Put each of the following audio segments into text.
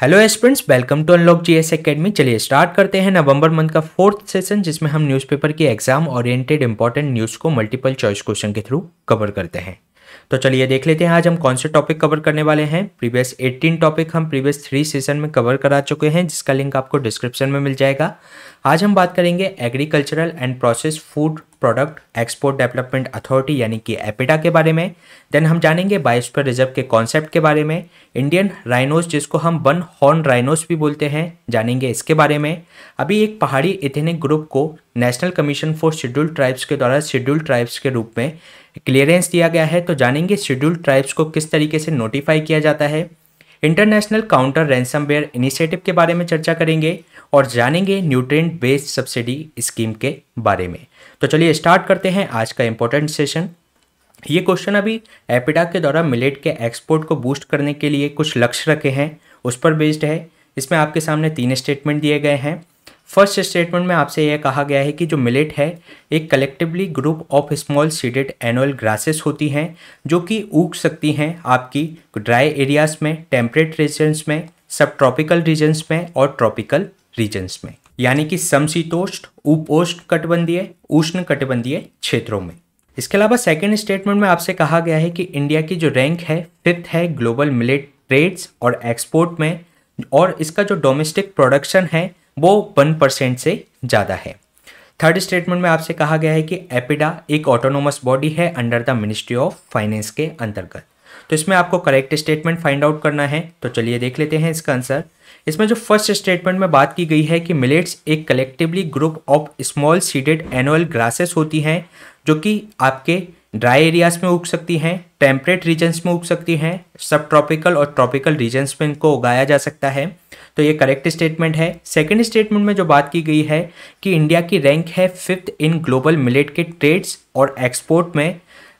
hello students welcome to unlock GS academy चलिए start करते हैं नवंबर मंथ का फोर्थ सेशन जिसमें हम न्यूज़पेपर की एग्जाम ओरिएंटेड इंपॉर्टेंट न्यूज़ को मल्टीपल चॉइस क्वेश्चन के थ्रू कवर करते हैं तो चलिए देख लेते हैं आज हम कौन से टॉपिक कवर करने वाले हैं प्रीवियस 18 टॉपिक हम प्रीवियस थ्री सेशन में कवर करा चुके हैं जिसका लिंक आपको डिस्क्रिप्शन में मिल जाएगा आज हम बात करेंगे agricultural and process food product export development authority यानी कि एपिडा के बारे में देन हम जानेंगे बायोस्फीयर रिजर्व के कॉन्सेप्ट के बारे में इंडियन राइनोस जिसको हम वन हॉर्न राइनोस भी बोलते हैं जानेंगे इसके बारे में अभी एक पहाड़ी इथेनिक ग्रुप को national commission for scheduled tribes के द्वारा शेड्यूल्ड ट्राइब्स के रूप में क्लियरेंस दिया गया है तो जानेंगे शेड्यूल्ड ट्राइब्स को किस तरीके से नोटिफाई किया जाता है इंटरनेशनल काउंटर रैंसमवेयर इनिशिएटिव के बारे में चर्चा करेंगे और जानेंगे न्यूट्रिएंट बेस्ड सब्सिडी स्कीम के बारे में तो चलिए स्टार्ट करते हैं आज का इम्पोर्टेंट सेशन ये क्वेश्चन अभी एपिडा के द्वारा मिलेट के एक्सपोर्ट को बूस्ट करने के लिए कुछ लक्ष्य रखे हैं उस पर बेस्ड है इसमें आपके सामने तीन स्टेटमेंट दिए गए हैं फर्स्ट स्टेटमेंट में आपसे यह कहा गया है कि जो मिलेट है एक collectively group of small seeded annual grasses होती हैं जो कि उग सकती हैं आपकी ड्राई एरियाज़ में टेम्परेट रीजन्स में सब ट्रॉपिकल रीजन्स में और ट्रॉपिकल रीजन्स में यानी कि समशीतोष्ण उपोष्ण कटबंधीय उष्ण कटबंधीय क्षेत्रों में इसके अलावा सेकेंड स्टेटमेंट में आपसे कहा गया है कि इंडिया की जो रैंक है फिफ्थ है ग्लोबल मिलेट ट्रेड्स और एक्सपोर्ट में और इसका जो डोमेस्टिक प्रोडक्शन है वो वन परसेंट से ज़्यादा है थर्ड स्टेटमेंट में आपसे कहा गया है कि एपिडा एक ऑटोनोमस बॉडी है under the ministry of finance के अंतर्गत तो इसमें आपको करेक्ट स्टेटमेंट फाइंड आउट करना है तो चलिए देख लेते हैं इसका आंसर इसमें जो फर्स्ट स्टेटमेंट में बात की गई है कि मिलेट्स एक collectively group of small seeded annual grasses होती हैं जो कि आपके ड्राई एरियाज में उग सकती हैं टेम्परेट रीजन्स में उग सकती हैं सब ट्रॉपिकल और ट्रॉपिकल रीजन्स में इनको उगाया जा सकता है तो ये करेक्ट स्टेटमेंट है सेकेंड स्टेटमेंट में जो बात की गई है कि इंडिया की रैंक है फिफ्थ इन ग्लोबल मिलेट के ट्रेड्स और एक्सपोर्ट में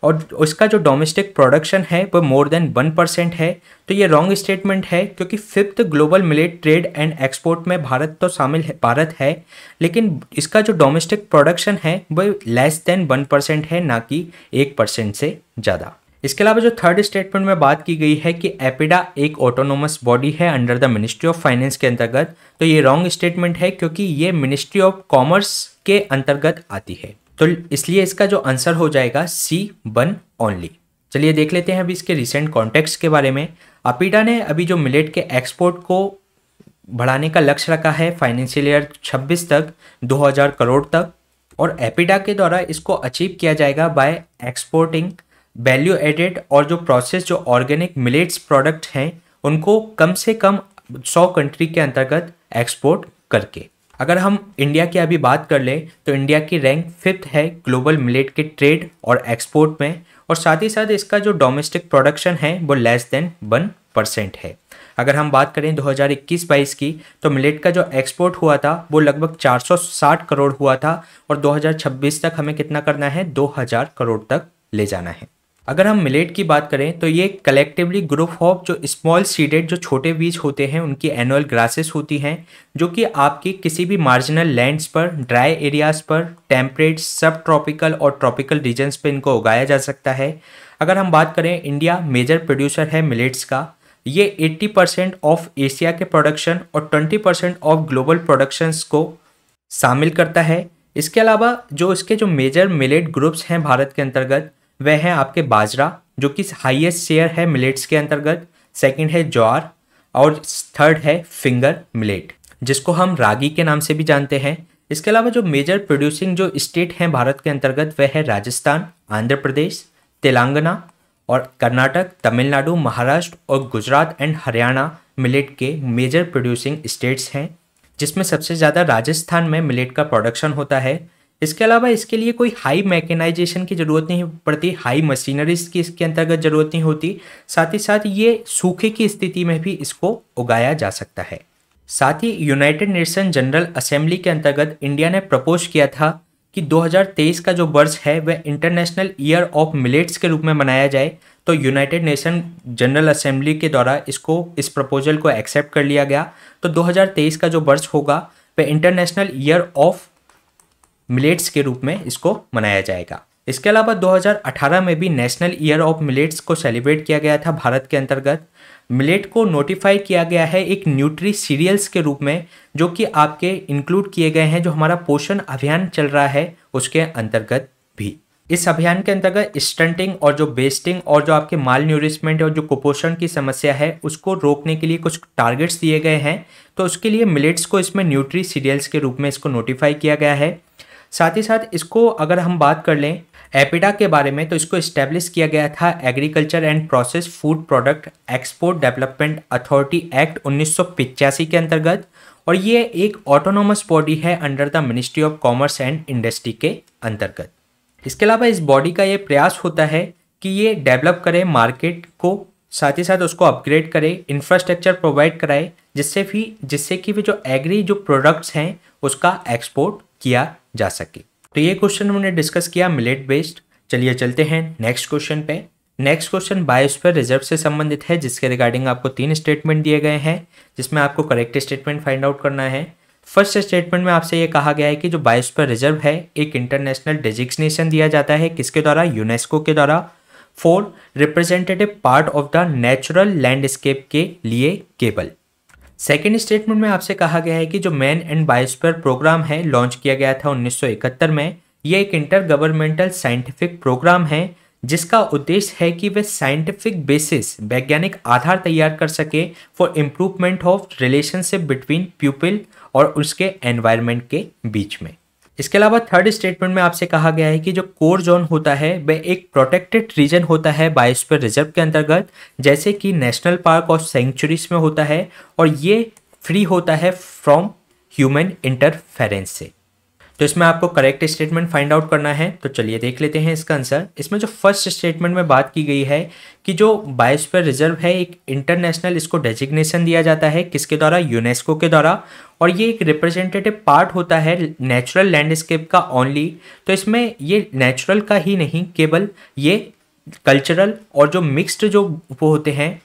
और उसका जो डोमेस्टिक प्रोडक्शन है वो मोर देन वन परसेंट है तो ये रॉन्ग स्टेटमेंट है क्योंकि fifth global millet trade and export में भारत तो शामिल है भारत है लेकिन इसका जो डोमेस्टिक प्रोडक्शन है वो लेस देन वन परसेंट है ना कि एक परसेंट से ज़्यादा इसके अलावा जो थर्ड स्टेटमेंट में बात की गई है कि एपिडा एक ऑटोनोमस बॉडी है under the ministry of finance के अंतर्गत तो ये रॉन्ग स्टेटमेंट है क्योंकि ये मिनिस्ट्री ऑफ कॉमर्स के अंतर्गत आती है तो इसलिए इसका जो आंसर हो जाएगा सी वन ओनली चलिए देख लेते हैं अभी इसके रिसेंट कॉन्टेक्स्ट के बारे में अपीडा ने अभी जो मिलेट के एक्सपोर्ट को बढ़ाने का लक्ष्य रखा है फाइनेंशियल ईयर 26 तक 2000 करोड़ तक और एपिडा के द्वारा इसको अचीव किया जाएगा बाय एक्सपोर्टिंग वैल्यू एडेड और जो प्रोसेस जो ऑर्गेनिक मिलेट्स प्रोडक्ट हैं उनको कम से कम 100 कंट्री के अंतर्गत एक्सपोर्ट करके अगर हम इंडिया की अभी बात कर लें तो इंडिया की रैंक फिफ्थ है ग्लोबल मिलेट के ट्रेड और एक्सपोर्ट में और साथ ही साथ इसका जो डोमेस्टिक प्रोडक्शन है वो लेस देन वन परसेंट है अगर हम बात करें 2021-22 की तो मिलेट का जो एक्सपोर्ट हुआ था वो लगभग 460 करोड़ हुआ था और 2026 तक हमें कितना करना है 2000 करोड़ तक ले जाना है अगर हम मिलेट की बात करें तो ये कलेक्टिवली ग्रुप ऑफ जो स्मॉल सीडेड जो छोटे बीज होते हैं उनकी एनुअल ग्रासेस होती हैं जो कि आपकी किसी भी मार्जिनल लैंड्स पर ड्राई एरियाज पर टेम्परेट सब ट्रॉपिकल और ट्रॉपिकल रीजन्स पर इनको उगाया जा सकता है अगर हम बात करें इंडिया मेजर प्रोड्यूसर है मिलेट्स का ये 80 परसेंट ऑफ एशिया के प्रोडक्शन और 20 परसेंट ऑफ ग्लोबल प्रोडक्शंस को शामिल करता है इसके अलावा जो इसके जो मेजर मिलेट ग्रुप्स हैं भारत के अंतर्गत वह है आपके बाजरा जो कि हाईएस्ट शेयर है मिलेट्स के अंतर्गत सेकंड है ज्वार और थर्ड है फिंगर मिलेट जिसको हम रागी के नाम से भी जानते हैं इसके अलावा जो मेजर प्रोड्यूसिंग जो स्टेट हैं भारत के अंतर्गत वह है राजस्थान आंध्र प्रदेश तेलंगाना और कर्नाटक तमिलनाडु महाराष्ट्र और गुजरात एंड हरियाणा मिलेट के मेजर प्रोड्यूसिंग स्टेट्स हैं जिसमें सबसे ज़्यादा राजस्थान में मिलेट का प्रोडक्शन होता है इसके अलावा इसके लिए कोई हाई मैकेनाइजेशन की ज़रूरत नहीं पड़ती हाई मशीनरीज की इसके अंतर्गत ज़रूरत नहीं होती साथ ही साथ ये सूखे की स्थिति में भी इसको उगाया जा सकता है साथ ही यूनाइटेड नेशन जनरल असेंबली के अंतर्गत इंडिया ने प्रपोज किया था कि 2023 का जो वर्ष है वह इंटरनेशनल ईयर ऑफ मिलेट्स के रूप में मनाया जाए तो यूनाइटेड नेशन जनरल असेंबली के द्वारा इसको इस प्रपोजल को एक्सेप्ट कर लिया गया तो 2023 का जो वर्ष होगा वह इंटरनेशनल ईयर ऑफ मिलेट्स के रूप में इसको मनाया जाएगा इसके अलावा 2018 में भी नेशनल ईयर ऑफ मिलेट्स को सेलिब्रेट किया गया था भारत के अंतर्गत मिलेट को नोटिफाई किया गया है एक न्यूट्री सीरियल्स के रूप में जो कि आपके इंक्लूड किए गए हैं जो हमारा पोषण अभियान चल रहा है उसके अंतर्गत भी इस अभियान के अंतर्गत स्टंटिंग और जो बेस्टिंग और जो आपके माल न्यूरिशमेंट और जो कुपोषण की समस्या है उसको रोकने के लिए कुछ टारगेट्स दिए गए हैं तो उसके लिए मिलेट्स को इसमें न्यूट्री सीरियल्स के रूप में इसको नोटिफाई किया गया है साथ ही साथ इसको अगर हम बात कर लें एपिडा के बारे में तो इसको इस्टेब्लिश किया गया था agriculture and process food product export development authority act उन्नीस के अंतर्गत और ये एक ऑटोनोमस बॉडी है under the ministry of commerce and industry के अंतर्गत इसके अलावा इस बॉडी का ये प्रयास होता है कि ये डेवलप करे मार्केट को साथ ही साथ उसको अपग्रेड करे इंफ्रास्ट्रक्चर प्रोवाइड कराए जिससे भी जिससे कि भी जो एग्री जो प्रोडक्ट्स हैं उसका एक्सपोर्ट किया जा सके तो ये क्वेश्चन हमने डिस्कस किया मिलेट बेस्ड चलिए चलते हैं नेक्स्ट क्वेश्चन पे नेक्स्ट क्वेश्चन बायोस्फीयर रिजर्व से संबंधित है जिसके रिगार्डिंग आपको तीन स्टेटमेंट दिए गए हैं जिसमें आपको करेक्ट स्टेटमेंट फाइंड आउट करना है फर्स्ट स्टेटमेंट में आपसे ये कहा गया है कि जो बायोस्फीयर रिजर्व है एक इंटरनेशनल डेजिग्नेशन दिया जाता है किसके द्वारा यूनेस्को के द्वारा four representative part of the natural landscape के लिए केबल सेकेंड स्टेटमेंट में आपसे कहा गया है कि जो मैन एंड बायोस्पेयर प्रोग्राम है लॉन्च किया गया था 1971 में यह एक इंटर गवर्नमेंटल साइंटिफिक प्रोग्राम है जिसका उद्देश्य है कि वे साइंटिफिक बेसिस वैज्ञानिक आधार तैयार कर सके for improvement of relationship between people और उसके एनवायरनमेंट के बीच में इसके अलावा थर्ड स्टेटमेंट में आपसे कहा गया है कि जो कोर जोन होता है वह एक प्रोटेक्टेड रीजन होता है बायोस्फीयर रिजर्व के अंतर्गत जैसे कि नेशनल पार्क और सेंचुरीज में होता है और ये फ्री होता है फ्रॉम ह्यूमन इंटरफेरेंस से तो इसमें आपको करेक्ट स्टेटमेंट फाइंड आउट करना है तो चलिए देख लेते हैं इसका आंसर इसमें जो फर्स्ट स्टेटमेंट में बात की गई है कि जो बायोस्फीयर रिजर्व है एक इंटरनेशनल इसको डेजिग्नेशन दिया जाता है किसके द्वारा यूनेस्को के द्वारा और ये एक रिप्रेजेंटेटिव पार्ट होता है नेचुरल लैंडस्केप का ओनली तो इसमें ये नेचुरल का ही नहीं केवल ये कल्चरल और जो मिक्स्ड जो वो होते हैं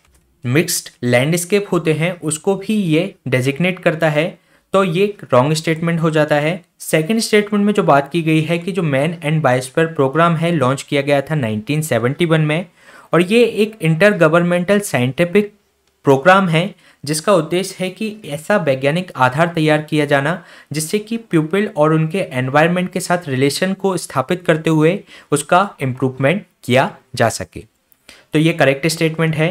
मिक्स्ड लैंडस्केप होते हैं उसको भी ये डेजिग्नेट करता है तो ये रॉन्ग स्टेटमेंट हो जाता है सेकंड स्टेटमेंट में जो बात की गई है कि जो मैन एंड बाइस्पर प्रोग्राम है लॉन्च किया गया था 1971 में और ये एक इंटर गवर्नमेंटल साइंटिफिक प्रोग्राम है जिसका उद्देश्य है कि ऐसा वैज्ञानिक आधार तैयार किया जाना जिससे कि पीपल और उनके एनवायरनमेंट के साथ रिलेशन को स्थापित करते हुए उसका इम्प्रूवमेंट किया जा सके तो ये करेक्ट स्टेटमेंट है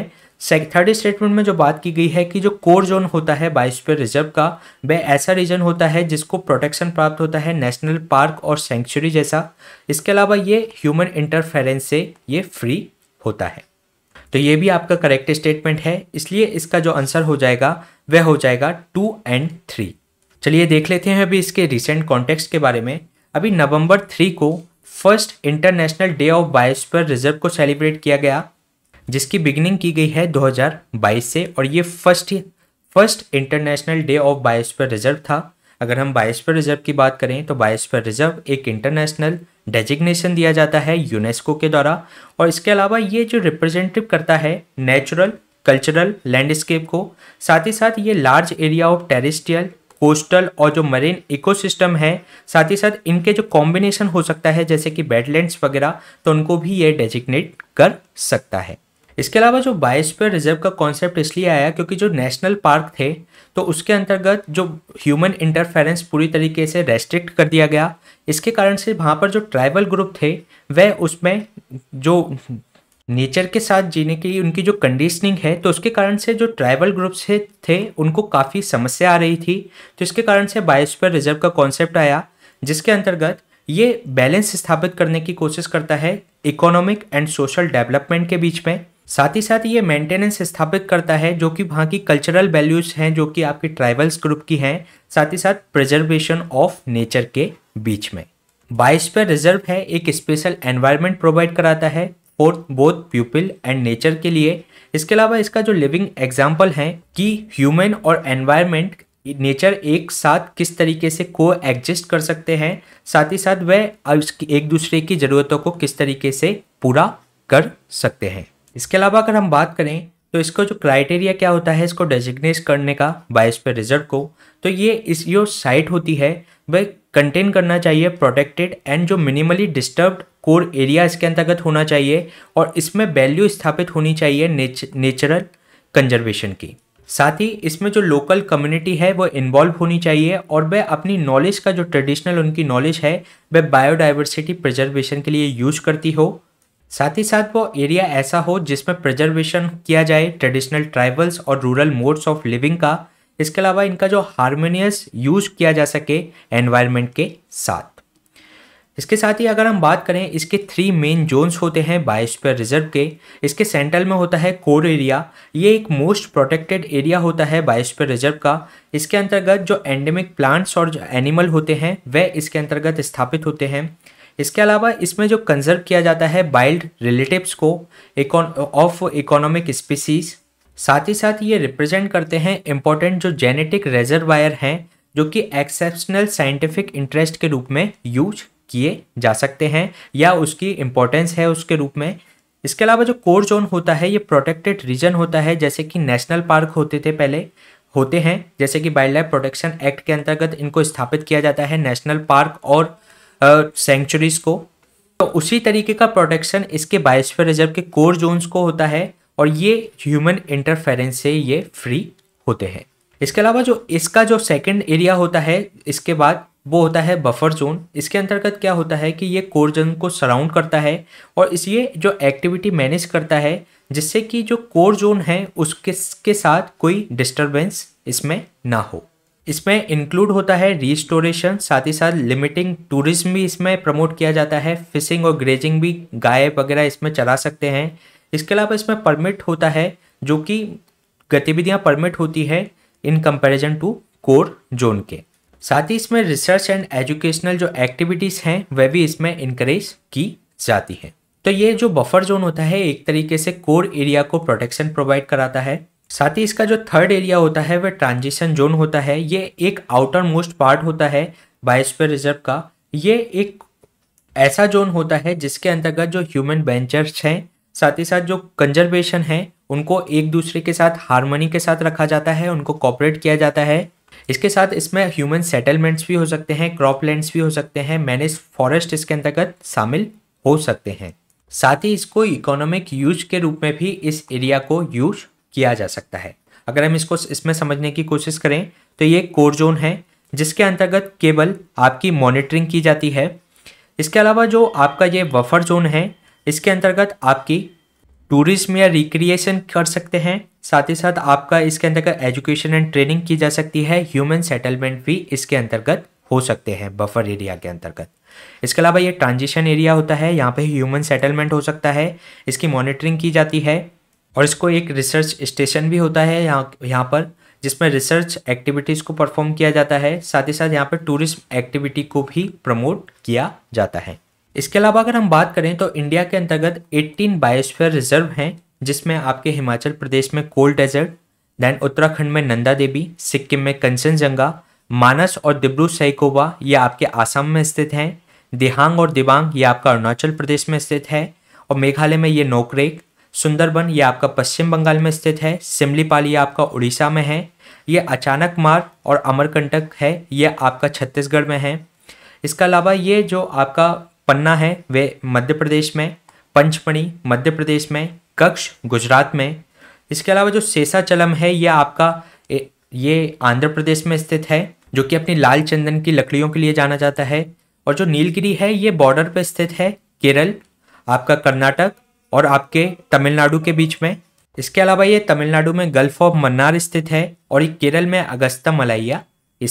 थर्ड स्टेटमेंट में जो बात की गई है कि जो कोर जोन होता है बायोस्फीयर रिजर्व का वह ऐसा रीजन होता है जिसको प्रोटेक्शन प्राप्त होता है नेशनल पार्क और सेंचुरी जैसा इसके अलावा ये ह्यूमन इंटरफेरेंस से ये फ्री होता है तो ये भी आपका करेक्ट स्टेटमेंट है इसलिए इसका जो आंसर हो जाएगा वह हो जाएगा टू एंड थ्री चलिए देख लेते हैं अभी इसके रिसेंट कॉन्टेक्स्ट के बारे में अभी नवंबर थ्री को first international day of biosphere reserve को सेलिब्रेट किया गया जिसकी बिगनिंग की गई है 2022 से और ये first first international day of biosphere reserve था अगर हम बायोस्फीयर रिजर्व की बात करें तो बायोस्फीयर रिजर्व एक इंटरनेशनल डेजिग्नेशन दिया जाता है यूनेस्को के द्वारा और इसके अलावा ये जो रिप्रेजेंटेटिव करता है नेचुरल कल्चरल लैंडस्केप को साथ ही साथ ये large area of terrestrial coastal और जो मरीन इकोसिस्टम है साथ ही साथ इनके जो कॉम्बिनेशन हो सकता है जैसे कि बेडलैंड्स वगैरह तो उनको भी ये डेजिग्नेट कर सकता है इसके अलावा जो बाईस रिजर्व का कॉन्सेप्ट इसलिए आया क्योंकि जो नेशनल पार्क थे तो उसके अंतर्गत जो ह्यूमन इंटरफेरेंस पूरी तरीके से रेस्ट्रिक्ट कर दिया गया इसके कारण से वहाँ पर जो ट्राइबल ग्रुप थे वह उसमें जो नेचर के साथ जीने की उनकी जो कंडीशनिंग है तो उसके कारण से जो ट्राइबल ग्रुप्स थे उनको काफ़ी समस्या आ रही थी तो इसके कारण से बायोस्फीयर रिजर्व का कॉन्सेप्ट आया जिसके अंतर्गत ये बैलेंस स्थापित करने की कोशिश करता है इकोनॉमिक एंड सोशल डेवलपमेंट के बीच में साथ ही साथ ये मेंटेनेंस स्थापित करता है जो कि वहाँ की कल्चरल वैल्यूज़ हैं जो कि आपके ट्राइबल्स ग्रुप की हैं साथ ही साथ प्रिजर्वेशन ऑफ नेचर के बीच में बाइस पर रिजर्व है एक स्पेशल एनवायरनमेंट प्रोवाइड कराता है for both people and nature के लिए इसके अलावा इसका जो लिविंग एग्जाम्पल है कि ह्यूमन और एनवायरमेंट नेचर एक साथ किस तरीके से को एग्जिस्ट कर सकते हैं साथ ही साथ वह एक दूसरे की ज़रूरतों को किस तरीके से पूरा कर सकते हैं इसके अलावा अगर हम बात करें तो इसका जो क्राइटेरिया क्या होता है इसको डेजिग्नेट करने का बायस पे रिजल्ट को तो ये इस जो साइट होती है वह कंटेन करना चाहिए प्रोटेक्टेड एंड जो मिनिमली डिस्टर्ब्ड कोर एरिया इसके अंतर्गत होना चाहिए और इसमें वैल्यू स्थापित होनी चाहिए नेच, नेचुरल कंजर्वेशन की साथ ही इसमें जो लोकल कम्युनिटी है वो इन्वॉल्व होनी चाहिए और वह अपनी नॉलेज का जो ट्रेडिशनल उनकी नॉलेज है वह बायोडाइवर्सिटी प्रिजर्वेशन के लिए यूज करती हो साथ ही साथ वो एरिया ऐसा हो जिसमें प्रिजर्वेशन किया जाए ट्रेडिशनल ट्राइबल्स और रूरल मोड्स ऑफ लिविंग का इसके अलावा इनका जो हारमोनियस यूज किया जा सके एनवायरमेंट के साथ इसके साथ ही अगर हम बात करें इसके थ्री मेन जोन्स होते हैं बायोस्फीयर रिजर्व के इसके सेंट्रल में होता है कोर एरिया ये एक मोस्ट प्रोटेक्टेड एरिया होता है बायोस्फीयर रिजर्व का इसके अंतर्गत जो एंडेमिक प्लांट्स और जो एनिमल होते हैं वह इसके अंतर्गत स्थापित होते हैं इसके अलावा इसमें जो कंजर्व किया जाता है वाइल्ड रिलेटिव्स को ऑफ इकोनॉमिक स्पीसीज साथ ही साथ ये रिप्रेजेंट करते हैं इम्पोर्टेंट जो जेनेटिक रेजरवायर हैं जो कि एक्सेप्शनल साइंटिफिक इंटरेस्ट के रूप में यूज किए जा सकते हैं या उसकी इम्पोर्टेंस है उसके रूप में इसके अलावा जो कोर जोन होता है ये प्रोटेक्टेड रीजन होता है जैसे कि नेशनल पार्क होते थे पहले होते हैं जैसे कि वाइल्ड लाइफ प्रोटेक्शन एक्ट के अंतर्गत इनको स्थापित किया जाता है नेशनल पार्क और सेंचुरीज को तो उसी तरीके का प्रोटेक्शन इसके बायोस्फीयर रिजर्व के कोर जोन्स को होता है और ये ह्यूमन इंटरफेरेंस से ये फ्री होते हैं इसके अलावा जो इसका जो सेकंड एरिया होता है इसके बाद वो होता है बफर जोन इसके अंतर्गत क्या होता है कि ये कोर जोन को सराउंड करता है और इस ये जो एक्टिविटी मैनेज करता है जिससे कि जो कोर जोन है उसके के साथ कोई डिस्टर्बेंस इसमें ना हो इसमें इंक्लूड होता है रिस्टोरेशन साथ ही साथ लिमिटिंग टूरिज्म भी इसमें प्रमोट किया जाता है फिशिंग और ग्रेजिंग भी गाय वगैरह इसमें चला सकते हैं इसके अलावा इसमें परमिट होता है जो कि गतिविधियां परमिट होती है in comparison to core zone के साथ ही इसमें रिसर्च एंड एजुकेशनल जो एक्टिविटीज़ हैं वह भी इसमें इंकरेज की जाती है तो ये जो बफर जोन होता है एक तरीके से कोर एरिया को प्रोटेक्शन प्रोवाइड कराता है साथ ही इसका जो थर्ड एरिया होता है वह ट्रांजिशन जोन होता है ये एक आउटर मोस्ट पार्ट होता है बायोस्फीयर रिजर्व का ये एक ऐसा जोन होता है जिसके अंतर्गत जो ह्यूमन वेंचर्स हैं साथ ही साथ जो कंजर्वेशन है उनको एक दूसरे के साथ हारमोनी के साथ रखा जाता है उनको कॉपरेट किया जाता है इसके साथ इसमें ह्यूमन सेटलमेंट्स भी हो सकते हैं क्रॉप लैंड्स भी हो सकते हैं मैनेज फॉरेस्ट इसके अंतर्गत शामिल हो सकते हैं साथ ही इसको इकोनॉमिक यूज के रूप में भी इस एरिया को यूज किया जा सकता है अगर हम इसको इसमें समझने की कोशिश करें तो ये कोर जोन है जिसके अंतर्गत केवल आपकी मॉनिटरिंग की जाती है इसके अलावा जो आपका ये बफर जोन है इसके अंतर्गत आपकी टूरिज्म या रिक्रिएशन कर सकते हैं साथ ही साथ आपका इसके अंतर्गत एजुकेशन एंड ट्रेनिंग की जा सकती है ह्यूमन सेटलमेंट भी इसके अंतर्गत हो सकते हैं बफर एरिया के अंतर्गत इसके अलावा ये ट्रांजिशन एरिया होता है यहाँ पे ह्यूमन सेटलमेंट हो सकता है इसकी मॉनिटरिंग की जाती है और इसको एक रिसर्च स्टेशन भी होता है यहाँ यहाँ पर जिसमें रिसर्च एक्टिविटीज़ को परफॉर्म किया जाता है साथ ही साथ यहाँ पर टूरिस्ट एक्टिविटी को भी प्रमोट किया जाता है इसके अलावा अगर हम बात करें तो इंडिया के अंतर्गत 18 बायोस्फीयर रिजर्व हैं जिसमें आपके हिमाचल प्रदेश में कोल्ड डेजर्ट देन उत्तराखंड में नंदा देवी सिक्किम में कंचनजंगा मानस और दिब्रू सैकोबा ये आपके आसाम में स्थित हैं दिहांग और दिबांग ये आपका अरुणाचल प्रदेश में स्थित है और मेघालय में ये नोकरेक सुंदरबन ये आपका पश्चिम बंगाल में स्थित है सिमलीपाल ये आपका उड़ीसा में है ये अचानक मार्ग और अमरकंटक है ये आपका छत्तीसगढ़ में है इसके अलावा ये जो आपका पन्ना है वे मध्य प्रदेश में पंचमणी मध्य प्रदेश में कक्ष गुजरात में इसके अलावा जो सेसाचलम है यह आपका ये आंध्र प्रदेश में स्थित है जो कि अपनी लाल चंदन की लकड़ियों के लिए जाना जाता है और जो नीलगिरी है ये बॉर्डर पर स्थित है केरल आपका कर्नाटक और आपके तमिलनाडु के बीच में इसके अलावा ये तमिलनाडु में गल्फ ऑफ मन्नार स्थित है और ये केरल में अगस्ता मलैया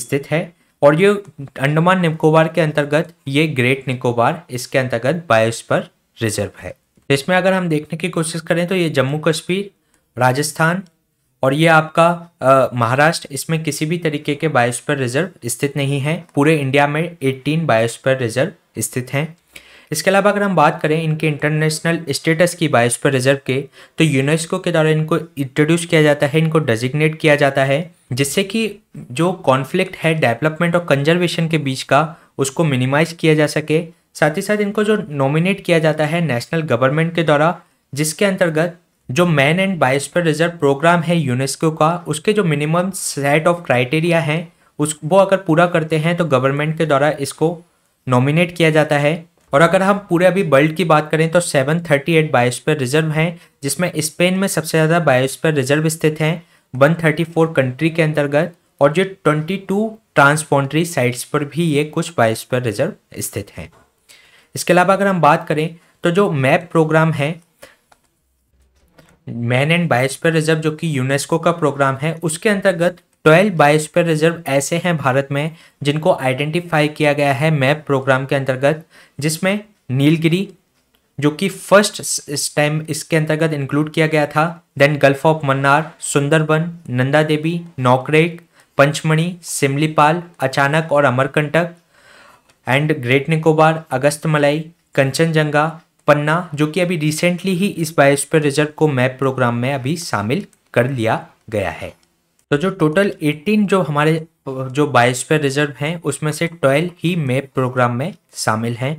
स्थित है और ये अंडमान निकोबार के अंतर्गत ये ग्रेट निकोबार इसके अंतर्गत बायोस्पर रिजर्व है इसमें अगर हम देखने की कोशिश करें तो ये जम्मू कश्मीर राजस्थान और ये आपका महाराष्ट्र इसमें किसी भी तरीके के बायोस्पर रिजर्व स्थित नहीं है पूरे इंडिया में 18 बायोस्पर रिजर्व स्थित हैं इसके अलावा अगर हम बात करें इनके इंटरनेशनल स्टेटस की बायोस्फीयर रिजर्व के तो यूनेस्को के द्वारा इनको इंट्रोड्यूस किया जाता है इनको डेजिग्नेट किया जाता है जिससे कि जो कॉन्फ्लिक्ट है डेवलपमेंट और कंजर्वेशन के बीच का उसको मिनिमाइज किया जा सके साथ ही साथ इनको जो नॉमिनेट किया जाता है नेशनल गवर्नमेंट के द्वारा जिसके अंतर्गत जो man and biosphere reserve programme है यूनेस्को का उसके जो मिनिमम सेट ऑफ क्राइटेरिया हैं उस वो अगर पूरा करते हैं तो गवर्नमेंट के द्वारा इसको नॉमिनेट किया जाता है और अगर हम पूरे अभी वर्ल्ड की बात करें तो 738 बायोस्पेयर रिजर्व हैं जिसमें स्पेन में सबसे ज़्यादा बायोस्पेयर रिजर्व स्थित हैं 134 कंट्री के अंतर्गत और जो 22 ट्रांसपॉन्ड्री साइट्स पर भी ये कुछ बायोस्पेयर रिजर्व स्थित हैं इसके अलावा अगर हम बात करें तो जो मैप प्रोग्राम है मैन एंड बायोस्पेयर रिजर्व जो कि यूनेस्को का प्रोग्राम है उसके अंतर्गत ट्वेल्व बायोस्फीयर रिजर्व ऐसे हैं भारत में जिनको आइडेंटिफाई किया गया है मैप प्रोग्राम के अंतर्गत जिसमें नीलगिरी जो कि फर्स्ट इस टाइम इसके अंतर्गत इंक्लूड किया गया था then gulf of Mannar Sundarban Nanda Devi Nokrek Pachmarhi Similipal अचानक और अमरकंटक एंड ग्रेट निकोबार मलाई कंचनजंगा पन्ना जो कि अभी रिसेंटली ही इस बायोस्फीयर रिजर्व को मैप प्रोग्राम में अभी शामिल कर लिया गया है तो जो टोटल 18 जो हमारे जो बायोस्फीयर रिजर्व हैं उसमें से 12 ही मेप प्रोग्राम में शामिल हैं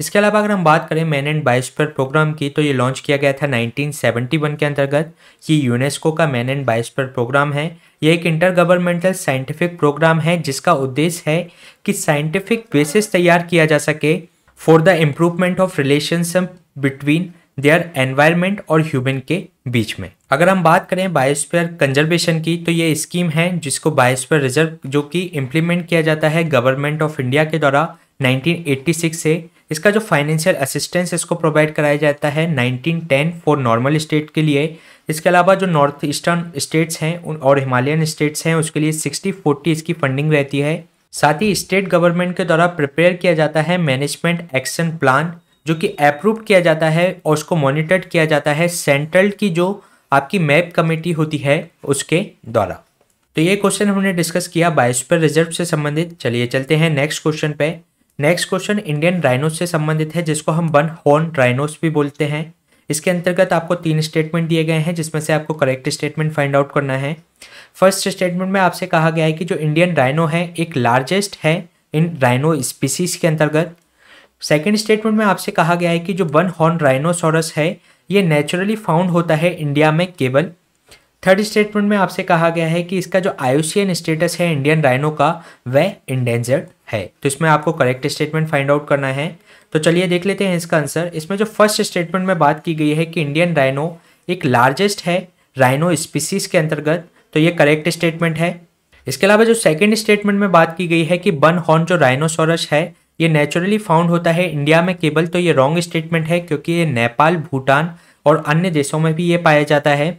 इसके अलावा अगर हम बात करें मैन एंड बायोस्फीयर प्रोग्राम की तो ये लॉन्च किया गया था 1971 के अंतर्गत ये यूनेस्को का मैन एंड बायोस्फीयर प्रोग्राम है ये एक इंटर गवर्नमेंटल साइंटिफिक प्रोग्राम है जिसका उद्देश्य है कि साइंटिफिक बेसिस तैयार किया जा सके for the improvement of relationship between their environment और ह्यूमन के बीच में अगर हम बात करें बायोस्फीयर कंजर्वेशन की तो ये स्कीम है जिसको बायोस्फीयर रिजर्व जो कि इम्प्लीमेंट किया जाता है गवर्नमेंट ऑफ इंडिया के द्वारा 1986 से इसका जो फाइनेंशियल असिस्टेंस इसको प्रोवाइड कराया जाता है 1910 फॉर नॉर्मल स्टेट के लिए इसके अलावा जो नॉर्थ ईस्टर्न स्टेट्स हैं और हिमालयन स्टेट्स हैं उसके लिए सिक्सटी फोर्टी इसकी फंडिंग रहती है साथ ही स्टेट गवर्नमेंट के द्वारा प्रिपेयर किया जाता है मैनेजमेंट एक्शन प्लान जो कि अप्रूव किया जाता है और उसको मॉनिटर किया जाता है सेंट्रल की जो आपकी मैप कमेटी होती है उसके द्वारा तो ये क्वेश्चन हमने डिस्कस किया बायोस्पर रिजर्व से संबंधित चलिए चलते हैं नेक्स्ट क्वेश्चन पे नेक्स्ट क्वेश्चन इंडियन राइनोस से संबंधित है जिसको हम वन हॉर्न राइनोस भी बोलते हैं इसके अंतर्गत आपको तीन स्टेटमेंट दिए गए हैं जिसमें से आपको करेक्ट स्टेटमेंट फाइंड आउट करना है फर्स्ट स्टेटमेंट में आपसे कहा गया है कि जो इंडियन राइनो है एक लार्जेस्ट है इन राइनो स्पीसीज के अंतर्गत सेकेंड स्टेटमेंट में आपसे कहा गया है कि जो वन हॉर्न राइनोसोरस है ये नेचुरली फाउंड होता है इंडिया में केवल थर्ड स्टेटमेंट में आपसे कहा गया है कि इसका जो आयुषियन स्टेटस है इंडियन राइनो का वह इंडेंजर्ड है तो इसमें आपको करेक्ट स्टेटमेंट फाइंड आउट करना है तो चलिए देख लेते हैं इसका आंसर इसमें जो फर्स्ट स्टेटमेंट में बात की गई है कि इंडियन राइनो एक लार्जेस्ट है राइनो स्पीसीज के अंतर्गत तो ये करेक्ट स्टेटमेंट है इसके अलावा जो सेकेंड स्टेटमेंट में बात की गई है कि बन हॉर्न जो राइनोसोरस है ये नेचुरली फाउंड होता है इंडिया में केवल तो ये रॉन्ग स्टेटमेंट है क्योंकि ये नेपाल भूटान और अन्य देशों में भी ये पाया जाता है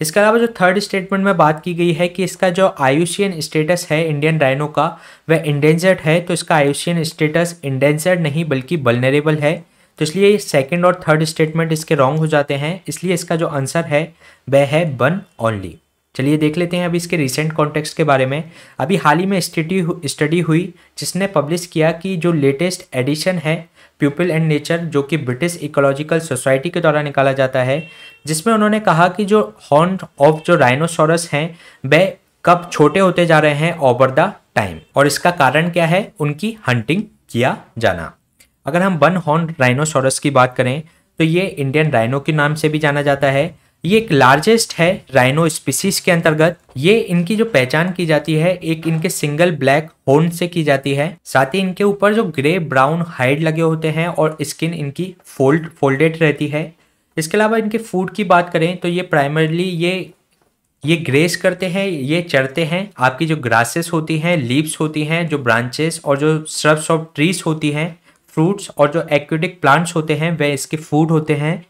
इसके अलावा जो थर्ड स्टेटमेंट में बात की गई है कि इसका जो आयुषियन स्टेटस है इंडियन राइनो का वह इंडेंजर्ड है तो इसका आयुषियन स्टेटस इंडेंजर्ड नहीं बल्कि बलनरेबल है तो इसलिए सेकेंड और थर्ड स्टेटमेंट इसके रॉन्ग हो जाते हैं इसलिए इसका जो आंसर है वह है बन ओनली चलिए देख लेते हैं अभी इसके रिसेंट कॉन्टेक्स्ट के बारे में अभी हाल ही में स्टडी स्टडी हुई जिसने पब्लिश किया कि जो लेटेस्ट एडिशन है प्यूपल एंड नेचर जो कि ब्रिटिश इकोलॉजिकल सोसाइटी के द्वारा निकाला जाता है जिसमें उन्होंने कहा कि जो हॉर्न ऑफ जो राइनोसोरस हैं वे कब छोटे होते जा रहे हैं ओवर द टाइम और इसका कारण क्या है उनकी हंटिंग किया जाना अगर हम वन हॉर्न राइनोसोरस की बात करें तो ये इंडियन राइनो के नाम से भी जाना जाता है ये एक लार्जेस्ट है राइनो स्पीसीज के अंतर्गत ये इनकी जो पहचान की जाती है एक इनके सिंगल ब्लैक होर्न से की जाती है साथ ही इनके ऊपर जो ग्रे ब्राउन हाइड लगे होते हैं और स्किन इनकी फोल्ड फोल्डेड रहती है इसके अलावा इनके फूड की बात करें तो ये प्राइमरली ये ये ग्रेस करते हैं ये चढ़ते हैं आपकी जो ग्रासेस होती हैं लीव्स होती हैं जो ब्रांचेस और जो श्रब्स और ट्रीज होती हैं फ्रूट्स और जो एक्विटिक प्लांट्स होते हैं वे इसके फूड होते हैं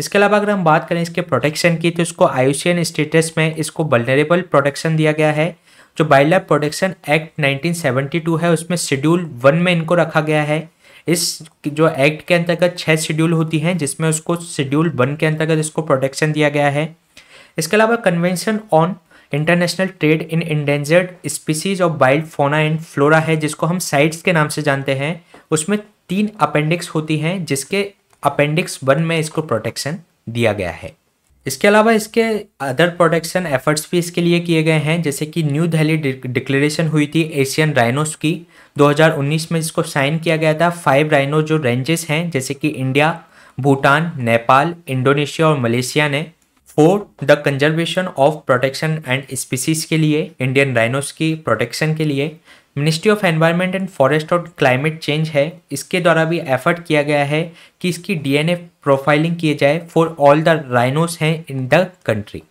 इसके अलावा अगर हम बात करें इसके प्रोटेक्शन की तो इसको आयुषियन स्टेटस में इसको बल्डरेबल प्रोटेक्शन दिया गया है जो वाइल्ड लाइफ प्रोटेक्शन एक्ट 1972 है उसमें शेड्यूल वन में इनको रखा गया है इस जो एक्ट के अंतर्गत छः शेड्यूल होती हैं जिसमें उसको शेड्यूल वन के अंतर्गत इसको प्रोटेक्शन दिया गया है इसके अलावा convention on international trade in endangered species of wild fauna and flora है जिसको हम साइट्स के नाम से जानते हैं उसमें तीन अपेंडिक्स होती हैं जिसके अपेंडिक्स वन में इसको प्रोटेक्शन दिया गया है इसके अलावा इसके अदर प्रोटेक्शन एफर्ट्स भी इसके लिए किए गए हैं जैसे कि न्यू दिल्ली डिक्लेरेशन हुई थी एशियन राइनोस की 2019 में इसको साइन किया गया था फाइव राइनो जो रेंजेस हैं जैसे कि इंडिया भूटान नेपाल इंडोनेशिया और मलेशिया ने for the conservation of protection and species के लिए इंडियन राइनोस की प्रोटेक्शन के लिए ministry of environment and forest और क्लाइमेट चेंज है इसके द्वारा भी एफर्ट किया गया है कि इसकी डीएनए प्रोफाइलिंग किए जाए फॉर ऑल द राइनोस हैं इन द कंट्री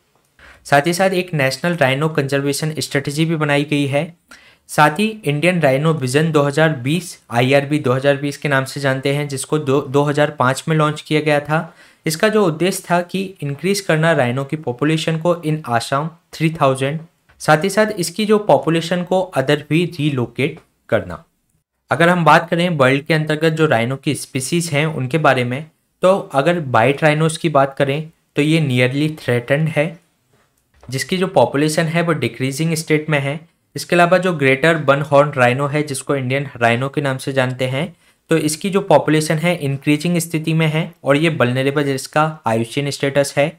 साथ ही साथ एक नेशनल राइनो कंजर्वेशन स्ट्रेटजी भी बनाई गई है साथ ही इंडियन राइनो विजन 2020 आईआरबी 2020 के नाम से जानते हैं जिसको दो 2005 में लॉन्च किया गया था इसका जो उद्देश्य था कि इंक्रीज करना राइनो की पॉपुलेशन को इन आसाम 3000 साथ ही साथ इसकी जो पॉपुलेशन को अदर भी रीलोकेट करना अगर हम बात करें वर्ल्ड के अंतर्गत जो राइनो की स्पीसीज हैं उनके बारे में तो अगर बाइट राइनोस की बात करें तो ये नियरली थ्रेटन्ड है जिसकी जो पॉपुलेशन है वो डिक्रीजिंग स्टेट में है इसके अलावा जो ग्रेटर बन हॉर्न राइनो है जिसको इंडियन राइनो के नाम से जानते हैं तो इसकी जो पॉपुलेशन है इंक्रीजिंग स्थिति में है और ये बलनरेबल इसका आयुषियन स्टेटस है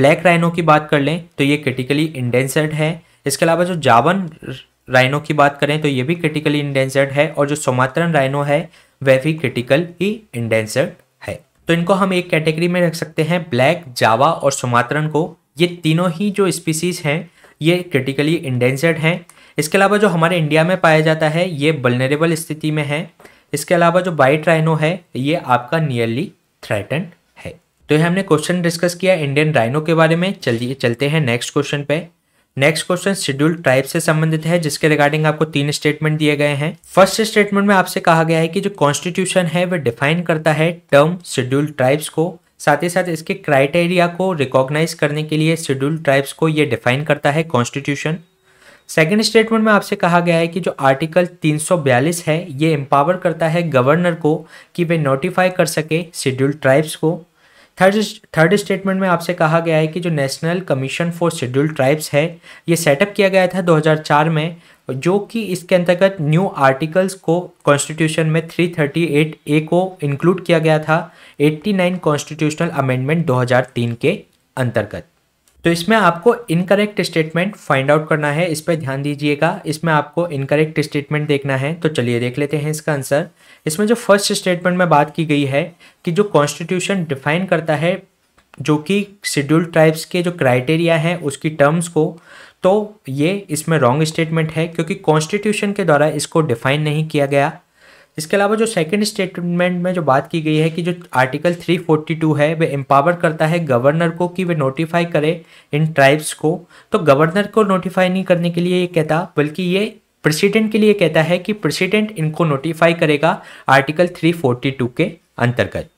ब्लैक राइनो की बात कर लें तो ये क्रिटिकली इंडेंसर्ड है इसके अलावा जो जावन राइनो की बात करें तो ये भी क्रिटिकली इंडेंसर्ड है और जो सोमात्रन राइनो है वह भी क्रिटिकल ही इंडेंसर्ड है तो इनको हम एक कैटेगरी में रख सकते हैं ब्लैक जावा और सोमात्रन को ये तीनों ही जो स्पीसीज़ हैं ये क्रिटिकली इंडेंसर्ड हैं इसके अलावा जो हमारे इंडिया में पाया जाता है ये बलनरेबल स्थिति में है इसके अलावा जो बाइट राइनो है ये आपका नियरली थ्रेटन है तो ये हमने क्वेश्चन डिस्कस किया इंडियन राइनो के बारे में चलिए चलते हैं नेक्स्ट क्वेश्चन पे नेक्स्ट क्वेश्चन शेड्यूल ट्राइब से संबंधित है जिसके रिगार्डिंग आपको तीन स्टेटमेंट दिए गए हैं फर्स्ट स्टेटमेंट में आपसे कहा गया है कि जो कॉन्स्टिट्यूशन है वह डिफाइन करता है टर्म शेड्यूल ट्राइब्स को साथ ही साथ इसके क्राइटेरिया को रिकॉग्नाइज करने के लिए शेड्यूल ट्राइब्स को ये डिफाइन करता है कॉन्स्टिट्यूशन सेकेंड स्टेटमेंट में आपसे कहा गया है कि जो आर्टिकल 342 है ये एम्पावर करता है गवर्नर को कि वे नोटिफाई कर सके शेड्यूल ट्राइब्स को थर्ड थर्ड स्टेटमेंट में आपसे कहा गया है कि जो national commission for schedule tribes है ये सेटअप किया गया था 2004 में जो कि इसके अंतर्गत न्यू आर्टिकल्स को कॉन्स्टिट्यूशन में 338 ए को इंक्लूड किया गया था 89 कॉन्स्टिट्यूशनल अमेंडमेंट 2003 के अंतर्गत तो इसमें आपको इनकरेक्ट स्टेटमेंट फाइंड आउट करना है इस पर ध्यान दीजिएगा इसमें आपको इनकरेक्ट स्टेटमेंट देखना है तो चलिए देख लेते हैं इसका आंसर इसमें जो फर्स्ट स्टेटमेंट में बात की गई है कि जो कॉन्स्टिट्यूशन डिफाइन करता है जो कि शेड्यूल ट्राइब्स के जो क्राइटेरिया हैं उसकी टर्म्स को तो ये इसमें रॉन्ग स्टेटमेंट है क्योंकि कॉन्स्टिट्यूशन के द्वारा इसको डिफाइन नहीं किया गया इसके अलावा जो सेकंड स्टेटमेंट में जो बात की गई है कि जो आर्टिकल 342 है वे एम्पावर करता है गवर्नर को कि वे नोटिफाई करे इन ट्राइब्स को तो गवर्नर को नोटिफाई नहीं करने के लिए ये कहता बल्कि ये प्रेसिडेंट के लिए कहता है कि प्रेसिडेंट इनको नोटिफाई करेगा आर्टिकल 342 के अंतर्गत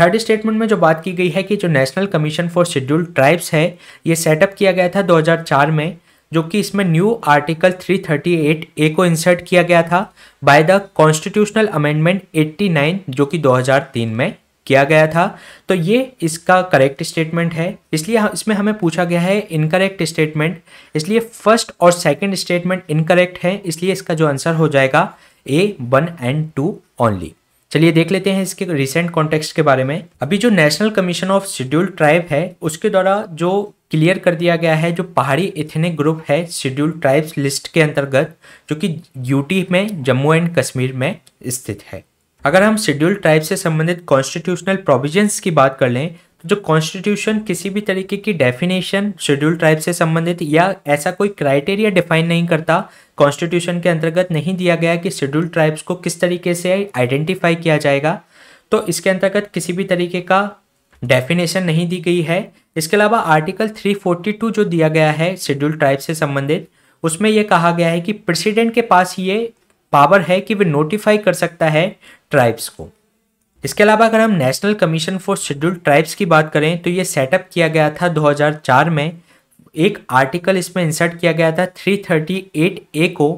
थर्ड स्टेटमेंट में जो बात की गई है कि जो national commission for scheduled tribes है ये सेटअप किया गया था 2004 में जो कि इसमें न्यू आर्टिकल 338 ए को इंसर्ट किया गया था बाय द कॉन्स्टिट्यूशनल अमेंडमेंट 89 जो कि 2003 में किया गया था तो ये इसका करेक्ट स्टेटमेंट है इसलिए इसमें हमें पूछा गया है इनकरेक्ट स्टेटमेंट इसलिए फर्स्ट और सेकंड स्टेटमेंट इनकरेक्ट है इसलिए इसका जो आंसर हो जाएगा A one and two only चलिए देख लेते हैं इसके रिसेंट कॉन्टेक्स्ट के बारे में अभी जो national commission of scheduled tribe है उसके द्वारा जो क्लियर कर दिया गया है जो पहाड़ी इथनिक ग्रुप है शेड्यूल्ड ट्राइब्स लिस्ट के अंतर्गत जो कि यूटी में जम्मू एंड कश्मीर में स्थित है अगर हम शेड्यूल ट्राइब से संबंधित कॉन्स्टिट्यूशनल प्रोविजंस की बात कर लें तो जो कॉन्स्टिट्यूशन किसी भी तरीके की डेफिनेशन शेड्यूल ट्राइब से संबंधित या ऐसा कोई क्राइटेरिया डिफाइन नहीं करता कॉन्स्टिट्यूशन के अंतर्गत नहीं दिया गया कि शेड्यूल ट्राइब्स को किस तरीके से आइडेंटिफाई किया जाएगा तो इसके अंतर्गत किसी भी तरीके का डेफिनेशन नहीं दी गई है इसके अलावा आर्टिकल 342 जो दिया गया है शेड्यूल ट्राइब से संबंधित उसमें यह कहा गया है कि प्रेसिडेंट के पास ये पावर है कि वे नोटिफाई कर सकता है ट्राइब्स को इसके अलावा अगर हम national commission for scheduled tribes की बात करें तो ये सेटअप किया गया था 2004 में एक आर्टिकल इसमें इंसर्ट किया गया था 338 ए को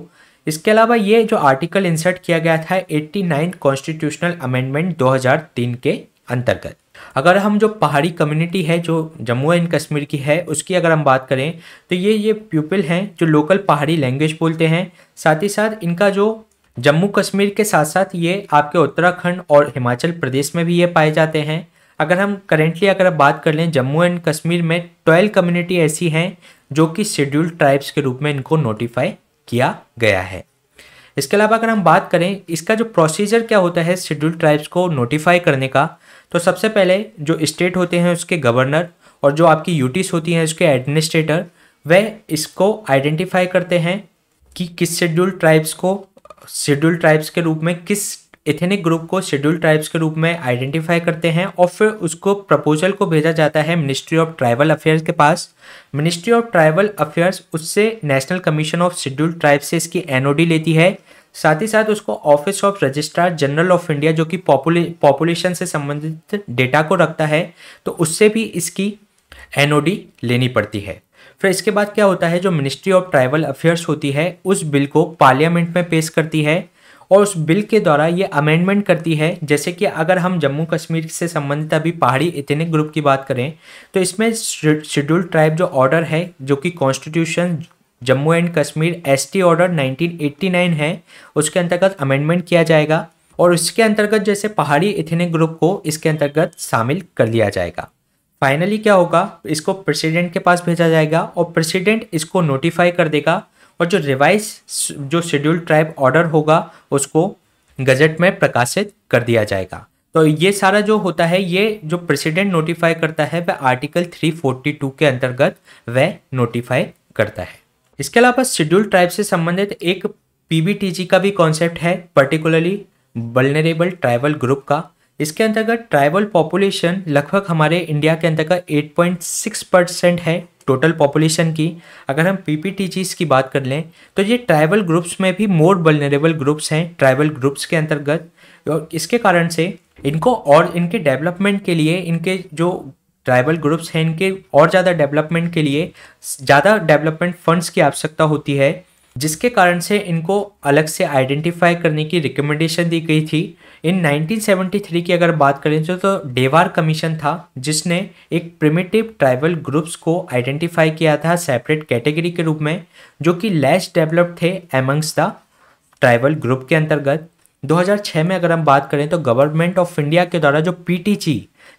इसके अलावा ये जो आर्टिकल इंसर्ट किया गया था 89 कॉन्स्टिट्यूशनल अमेंडमेंट 2003 के अंतर्गत अगर हम जो पहाड़ी कम्युनिटी है जो जम्मू एंड कश्मीर की है उसकी अगर हम बात करें तो ये ये पीपल हैं जो लोकल पहाड़ी लैंग्वेज बोलते हैं साथ ही साथ इनका जो जम्मू कश्मीर के साथ साथ ये आपके उत्तराखंड और हिमाचल प्रदेश में भी ये पाए जाते हैं अगर हम करेंटली अगर आप बात कर लें जम्मू एंड कश्मीर में ट्वेल्व कम्युनिटी ऐसी हैं जो कि शेड्यूल्ड ट्राइब्स के रूप में इनको नोटिफाई किया गया है इसके अलावा अगर हम बात करें इसका जो प्रोसीजर क्या होता है शेड्यूल ट्राइब्स को नोटिफाई करने का तो सबसे पहले जो स्टेट होते हैं उसके गवर्नर और जो आपकी यूटीस होती हैं उसके एडमिनिस्ट्रेटर वह इसको आइडेंटिफाई करते हैं कि किस शेड्यूल ट्राइब्स को शेड्यूल ट्राइब्स के रूप में किस एथेनिक ग्रुप को शेड्यूल ट्राइब्स के रूप में आइडेंटिफाई करते हैं और फिर उसको प्रपोजल को भेजा जाता है मिनिस्ट्री ऑफ ट्राइबल अफेयर्स के पास मिनिस्ट्री ऑफ ट्राइबल अफेयर्स उससे national commission of schedule tribes से इसकी एनओडी लेती है साथ ही साथ उसको office of registrar general of India जो कि पॉपुलेशन से संबंधित डेटा को रखता है तो उससे भी इसकी एनओडी लेनी पड़ती है फिर इसके बाद क्या होता है जो मिनिस्ट्री ऑफ ट्राइबल अफेयर्स होती है उस बिल को पार्लियामेंट में पेश करती है और उस बिल के द्वारा ये अमेंडमेंट करती है जैसे कि अगर हम जम्मू कश्मीर से संबंधित अभी पहाड़ी इतने ग्रुप की बात करें तो इसमें शेड्यूल ट्राइब जो ऑर्डर है जो कि constitution Jammu and Kashmir ST order 1989 है उसके अंतर्गत अमेंडमेंट किया जाएगा और इसके अंतर्गत जैसे पहाड़ी इथेनिक ग्रुप को इसके अंतर्गत शामिल कर लिया जाएगा फाइनली क्या होगा इसको प्रेसिडेंट के पास भेजा जाएगा और प्रेसिडेंट इसको नोटिफाई कर देगा और जो रिवाइज जो शेड्यूल ट्राइब ऑर्डर होगा उसको गजट में प्रकाशित कर दिया जाएगा तो ये सारा जो होता है ये जो प्रेसिडेंट नोटिफाई करता है वह आर्टिकल 342 के अंतर्गत वह नोटिफाई करता है इसके अलावा शेड्यूल ट्राइब से संबंधित एक पीबीटीजी का भी कॉन्सेप्ट है पर्टिकुलरली बल्नरेबल ट्राइबल ग्रुप का इसके अंतर्गत ट्राइबल पॉपुलेशन लगभग हमारे इंडिया के अंतर्गत 8.6 परसेंट है टोटल पॉपुलेशन की अगर हम पी की बात कर लें तो ये ट्राइबल ग्रुप्स में भी मोर वलनरेबल ग्रुप्स हैं ट्राइबल ग्रुप्स के अंतर्गत और इसके कारण से इनको और इनके डेवलपमेंट के लिए इनके जो ट्राइबल ग्रुप्स हैं इनके और ज़्यादा डेवलपमेंट के लिए ज़्यादा डेवलपमेंट फंड्स की आवश्यकता होती है जिसके कारण से इनको अलग से आइडेंटिफाई करने की रिकमेंडेशन दी गई थी इन 1973 की अगर बात करें तो, तो डेवार कमीशन था जिसने एक प्रिमिटिव ट्राइबल ग्रुप्स को आइडेंटिफाई किया था सेपरेट कैटेगरी के रूप में जो कि लेस डेवलप्ड थे एमंग्स द ट्राइबल ग्रुप के अंतर्गत 2006 में अगर हम बात करें तो गवर्नमेंट ऑफ इंडिया के द्वारा जो पी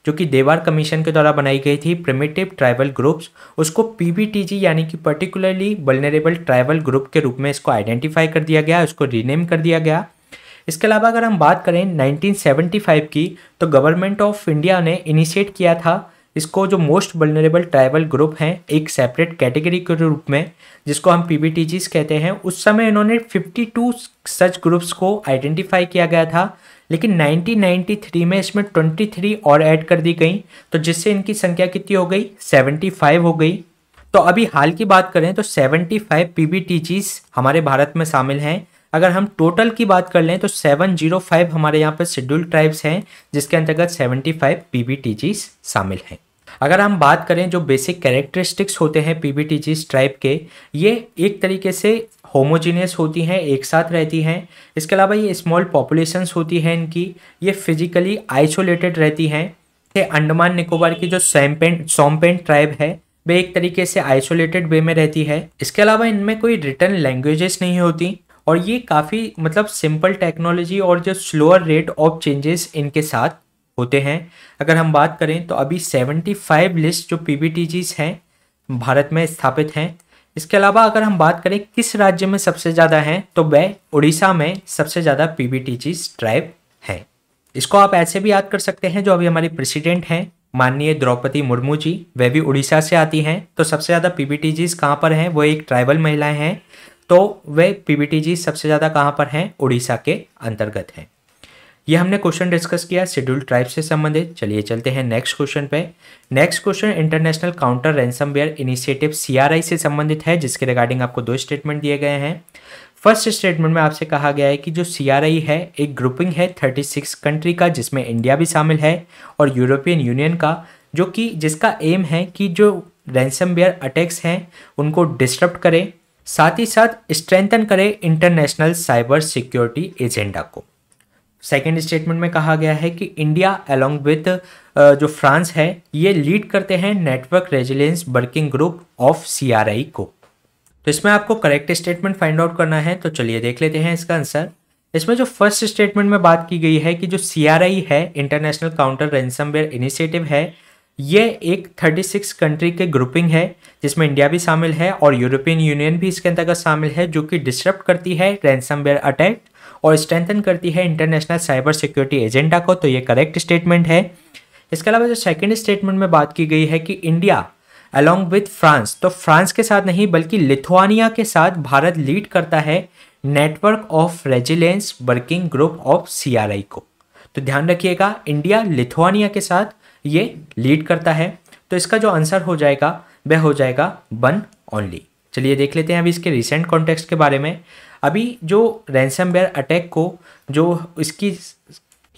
जो कि देवार कमीशन के द्वारा बनाई गई थी प्रिमेटिव ट्राइबल ग्रुप्स उसको पीबीटीजी यानी कि पर्टिकुलरली वलनरेबल ट्राइबल ग्रुप के रूप में इसको आइडेंटिफाई कर दिया गया उसको रीनेम कर दिया गया इसके अलावा अगर हम बात करें 1975 की तो गवर्नमेंट ऑफ इंडिया ने इनिशिएट किया था इसको जो मोस्ट वल्नरेबल ट्राइबल ग्रुप हैं एक सेपरेट कैटेगरी के रूप में जिसको हम पी कहते हैं उस समय इन्होंने 52 सच ग्रुप्स को आइडेंटिफाई किया गया था लेकिन 1993 में इसमें 23 और ऐड कर दी गई तो जिससे इनकी संख्या कितनी हो गई 75 हो गई तो अभी हाल की बात करें तो 75 फाइव हमारे भारत में शामिल हैं अगर हम टोटल की बात कर लें तो 705 हमारे यहाँ पर शेड्यूल ट्राइब्स हैं जिसके अंतर्गत 75 पीबीटीजीज शामिल हैं अगर हम बात करें जो बेसिक कैरेक्टरिस्टिक्स होते हैं पीबीटीजीज ट्राइब के ये एक तरीके से होमोजीनियस होती हैं एक साथ रहती हैं इसके अलावा ये स्मॉल पॉपुलेशंस होती हैं इनकी ये फिजिकली आइसोलेटेड रहती हैं अंडमान निकोबार की जो सैमपेंट सोमपेंट ट्राइब है वे एक तरीके से आइसोलेटेड वे में रहती है इसके अलावा इनमें कोई रिटर्न लैंग्वेजेस नहीं होती और ये काफ़ी मतलब सिंपल टेक्नोलॉजी और जो स्लोअर रेट ऑफ चेंजेस इनके साथ होते हैं अगर हम बात करें तो अभी 75 लिस्ट जो पी हैं भारत में स्थापित हैं इसके अलावा अगर हम बात करें किस राज्य में सबसे ज़्यादा हैं तो वह उड़ीसा में सबसे ज़्यादा पी बी टी ट्राइब हैं इसको आप ऐसे भी याद कर सकते हैं जो अभी हमारे प्रेसिडेंट हैं माननीय द्रौपदी मुर्मू जी वह भी उड़ीसा से आती हैं तो सबसे ज़्यादा पी बी कहाँ पर हैं वो एक ट्राइबल महिलाएं हैं तो वे पीबीटीजी सबसे ज़्यादा कहाँ पर हैं उड़ीसा के अंतर्गत हैं ये हमने क्वेश्चन डिस्कस किया शेड्यूल ट्राइब से संबंधित चलिए चलते हैं नेक्स्ट क्वेश्चन पे next question international counter ransomware initiative CRI से संबंधित है जिसके रिगार्डिंग आपको दो स्टेटमेंट दिए गए हैं फर्स्ट स्टेटमेंट में आपसे कहा गया है कि जो सी है एक ग्रुपिंग है थर्टी कंट्री का जिसमें इंडिया भी शामिल है और यूरोपियन यूनियन का जो कि जिसका एम है कि जो रैनसम अटैक्स हैं उनको डिस्टर्ब करें साथ ही साथ स्ट्रेंथन करें इंटरनेशनल साइबर सिक्योरिटी एजेंडा को सेकेंड स्टेटमेंट में कहा गया है कि इंडिया अलोंग विथ जो फ्रांस है ये लीड करते हैं network resilience working group of CRI को तो इसमें आपको करेक्ट स्टेटमेंट फाइंड आउट करना है तो चलिए देख लेते हैं इसका आंसर इसमें जो फर्स्ट स्टेटमेंट में बात की गई है कि जो सीआरआई है इंटरनेशनल काउंटर रेंसम इनिशिएटिव है ये एक 36 कंट्री के ग्रुपिंग है जिसमें इंडिया भी शामिल है और यूरोपियन यूनियन भी इसके अंतर्गत शामिल है जो कि डिस्टर्ब करती है रैनसमवेयर अटैक और स्ट्रेंथन करती है इंटरनेशनल साइबर सिक्योरिटी एजेंडा को तो ये करेक्ट स्टेटमेंट है इसके अलावा जो सेकेंड स्टेटमेंट में बात की गई है कि इंडिया अलॉन्ग विथ फ्रांस तो फ्रांस के साथ नहीं बल्कि लिथुआनिया के साथ भारत लीड करता है network of resilience working group of C को तो ध्यान रखिएगा इंडिया लिथुआनिया के साथ ये लीड करता है तो इसका जो आंसर हो जाएगा वह हो जाएगा वन ओनली चलिए देख लेते हैं अभी इसके रिसेंट कॉन्टेक्स्ट के बारे में अभी जो रैंसमवेयर अटैक को जो इसकी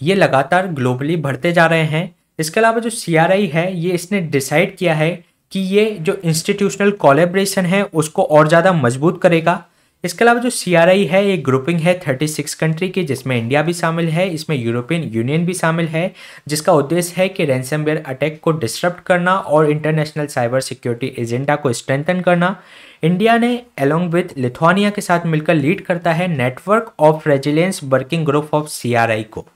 ये लगातार ग्लोबली बढ़ते जा रहे हैं इसके अलावा जो सी है ये इसने डिसाइड किया है कि ये जो इंस्टीट्यूशनल कोलेब्रेशन है उसको और ज़्यादा मजबूत करेगा इसके अलावा जो सी है ये ग्रुपिंग है 36 कंट्री की जिसमें इंडिया भी शामिल है इसमें यूरोपियन यूनियन भी शामिल है जिसका उद्देश्य है कि रैंसमवेयर अटैक को डिस्टर्ब करना और इंटरनेशनल साइबर सिक्योरिटी एजेंडा को स्ट्रेंथन करना इंडिया ने एलोंग विथ लिथुआनिया के साथ मिलकर लीड करता है network of resilience working group of C को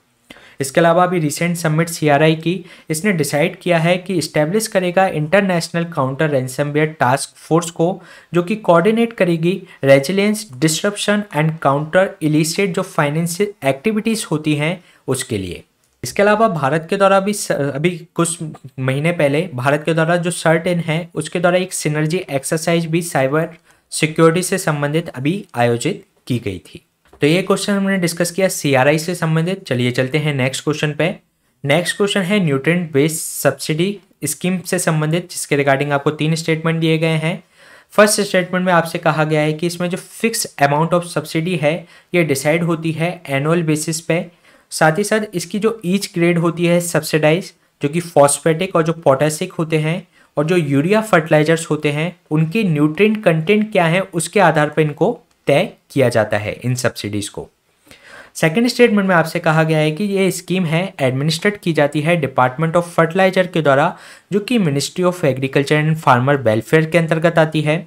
इसके अलावा अभी रिसेंट समिट सी की इसने डिसाइड किया है कि इस्टेब्लिश करेगा international counter ransomware task force को जो कि कोऑर्डिनेट करेगी resilience disruption and counter illicit जो फाइनेंशियल एक्टिविटीज़ होती हैं उसके लिए इसके अलावा भारत के द्वारा भी अभी कुछ महीने पहले भारत के द्वारा जो सर्ट इन है उसके द्वारा एक सिनर्जी एक्सरसाइज भी साइबर सिक्योरिटी से संबंधित अभी आयोजित की गई थी तो ये क्वेश्चन हमने डिस्कस किया सी से संबंधित चलिए चलते हैं नेक्स्ट क्वेश्चन पे नेक्स्ट क्वेश्चन है न्यूट्रेंट बेस्ड सब्सिडी स्कीम से संबंधित जिसके रिगार्डिंग आपको तीन स्टेटमेंट दिए गए हैं फर्स्ट स्टेटमेंट में आपसे कहा गया है कि इसमें जो फिक्स अमाउंट ऑफ सब्सिडी है ये डिसाइड होती है एनुअल बेसिस पे साथ ही साथ इसकी जो ईच ग्रेड होती है सब्सिडाइज जो कि फॉस्फेटिक और जो पोटासिक होते हैं और जो यूरिया फर्टिलाइजर्स होते हैं उनके न्यूट्रिएंट कंटेंट क्या है उसके आधार पर इनको तय किया जाता है इन सब्सिडीज़ को सेकेंड स्टेटमेंट में आपसे कहा गया है कि ये स्कीम है एडमिनिस्ट्रेट की जाती है डिपार्टमेंट ऑफ फर्टिलाइजर के द्वारा जो कि ministry of agriculture and farmer welfare के अंतर्गत आती है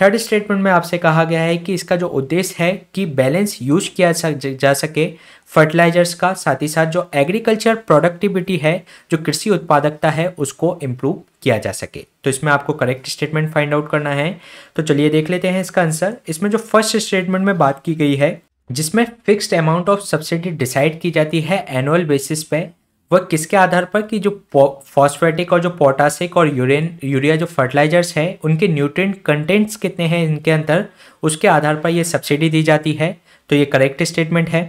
थर्ड स्टेटमेंट में आपसे कहा गया है कि इसका जो उद्देश्य है कि बैलेंस यूज किया जा सके फर्टिलाइजर्स का साथ ही साथ जो एग्रीकल्चर प्रोडक्टिविटी है जो कृषि उत्पादकता है उसको इम्प्रूव किया जा सके तो इसमें आपको करेक्ट स्टेटमेंट फाइंड आउट करना है तो चलिए देख लेते हैं इसका आंसर इसमें जो फर्स्ट स्टेटमेंट में बात की गई है जिसमें fixed amount of subsidy decide की जाती है एनुअल बेसिस पे वह किसके आधार पर कि जो फॉस्फेटिक और जो पोटासिक और यूरेन यूरिया जो फर्टिलाइजर्स हैं उनके न्यूट्रिएंट कंटेंट्स कितने हैं इनके अंदर उसके आधार पर ये सब्सिडी दी जाती है तो ये करेक्ट स्टेटमेंट है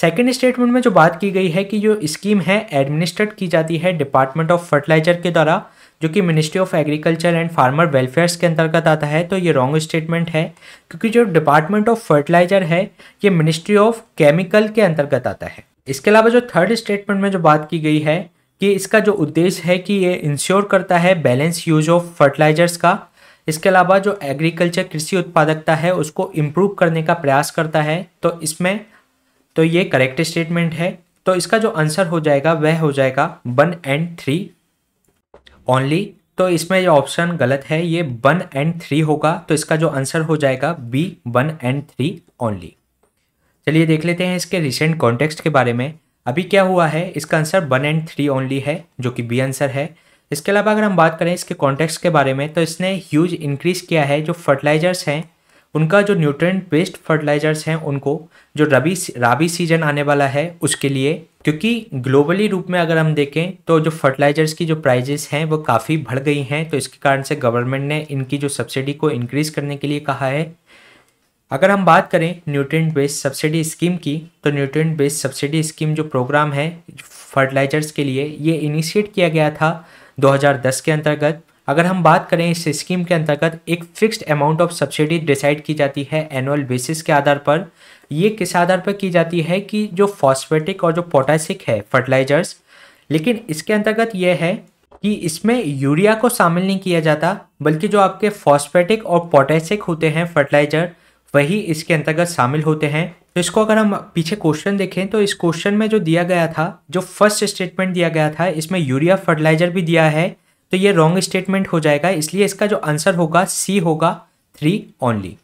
सेकेंड स्टेटमेंट में जो बात की गई है कि जो स्कीम है एडमिनिस्ट्रेट की जाती है डिपार्टमेंट ऑफ फर्टिलाइजर के द्वारा जो कि ministry of agriculture and farmer welfares के अंतर्गत आता है तो ये रॉन्ग स्टेटमेंट है क्योंकि जो डिपार्टमेंट ऑफ फर्टिलाइजर है ये मिनिस्ट्री ऑफ केमिकल के अंतर्गत आता है इसके अलावा जो थर्ड स्टेटमेंट में जो बात की गई है कि इसका जो उद्देश्य है कि ये इंश्योर करता है बैलेंस यूज ऑफ फर्टिलाइजर्स का इसके अलावा जो एग्रीकल्चर कृषि उत्पादकता है उसको इम्प्रूव करने का प्रयास करता है तो इसमें तो ये करेक्ट स्टेटमेंट है तो इसका जो आंसर हो जाएगा वह हो जाएगा वन एंड थ्री ओनली तो इसमें जो ऑप्शन गलत है ये वन एंड थ्री होगा तो इसका जो आंसर हो जाएगा B one and three only चलिए देख लेते हैं इसके रिसेंट कॉन्टेक्स्ट के बारे में अभी क्या हुआ है इसका answer one and three only है जो कि बी आंसर है इसके अलावा अगर हम बात करें इसके कॉन्टेक्स्ट के बारे में तो इसने ह्यूज इंक्रीज़ किया है जो फर्टिलाइजर्स हैं उनका जो न्यूट्रेंट बेस्ड फर्टिलाइजर्स हैं उनको जो रबी राबी सीजन आने वाला है उसके लिए क्योंकि ग्लोबली रूप में अगर हम देखें तो जो फर्टिलाइजर्स की जो प्राइजेस हैं वो काफ़ी बढ़ गई हैं तो इसके कारण से गवर्नमेंट ने इनकी जो सब्सिडी को इंक्रीज़ करने के लिए कहा है अगर हम बात करें न्यूट्रिएंट बेस्ड सब्सिडी स्कीम की तो न्यूट्रिएंट बेस्ड सब्सिडी स्कीम जो प्रोग्राम है फर्टिलाइजर्स के लिए ये इनिशिएट किया गया था 2010 के अंतर्गत अगर हम बात करें इस स्कीम के अंतर्गत एक fixed amount of subsidy decide की जाती है एनुअल बेसिस के आधार पर ये किस आधार पर की जाती है कि जो फॉस्फेटिक और जो पोटासिक है फर्टिलाइजर्स लेकिन इसके अंतर्गत यह है कि इसमें यूरिया को शामिल नहीं किया जाता बल्कि जो आपके फॉस्फेटिक और पोटासिक होते हैं फर्टिलाइजर वही इसके अंतर्गत शामिल होते हैं तो इसको अगर हम पीछे क्वेश्चन देखें तो इस क्वेश्चन में जो दिया गया था जो फर्स्ट स्टेटमेंट दिया गया था इसमें यूरिया फर्टिलाइजर भी दिया है तो ये रॉन्ग स्टेटमेंट हो जाएगा इसलिए इसका जो आंसर होगा सी होगा थ्री ओनली